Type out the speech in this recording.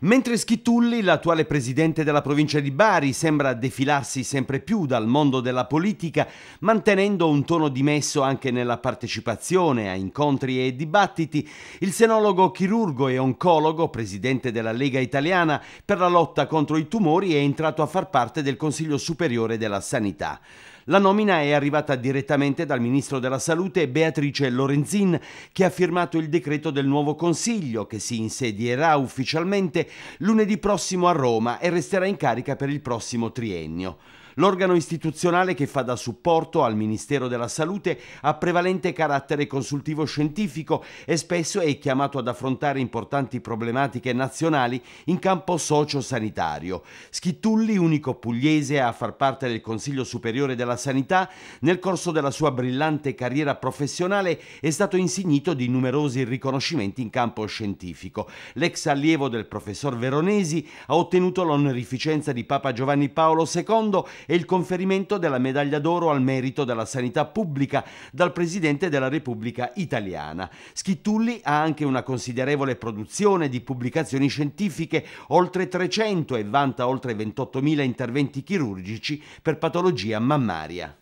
Mentre Schitulli, l'attuale presidente della provincia di Bari, sembra defilarsi sempre più dal mondo della politica, mantenendo un tono dimesso anche nella partecipazione a incontri e dibattiti, il senologo chirurgo e oncologo, presidente della Lega Italiana per la lotta contro i tumori, è entrato a far parte del Consiglio Superiore della Sanità. La nomina è arrivata direttamente dal ministro della Salute Beatrice Lorenzin, che ha firmato il decreto del nuovo Consiglio, che si insedierà ufficialmente lunedì prossimo a Roma e resterà in carica per il prossimo triennio. L'organo istituzionale che fa da supporto al Ministero della Salute ha prevalente carattere consultivo scientifico e spesso è chiamato ad affrontare importanti problematiche nazionali in campo socio-sanitario. Schittulli, unico pugliese a far parte del Consiglio Superiore della alla sanità, nel corso della sua brillante carriera professionale è stato insignito di numerosi riconoscimenti in campo scientifico. L'ex allievo del professor Veronesi ha ottenuto l'onorificenza di Papa Giovanni Paolo II e il conferimento della medaglia d'oro al merito della sanità pubblica dal Presidente della Repubblica Italiana. Schittulli ha anche una considerevole produzione di pubblicazioni scientifiche, oltre 300 e vanta oltre 28.000 interventi chirurgici per patologia mammaria. área.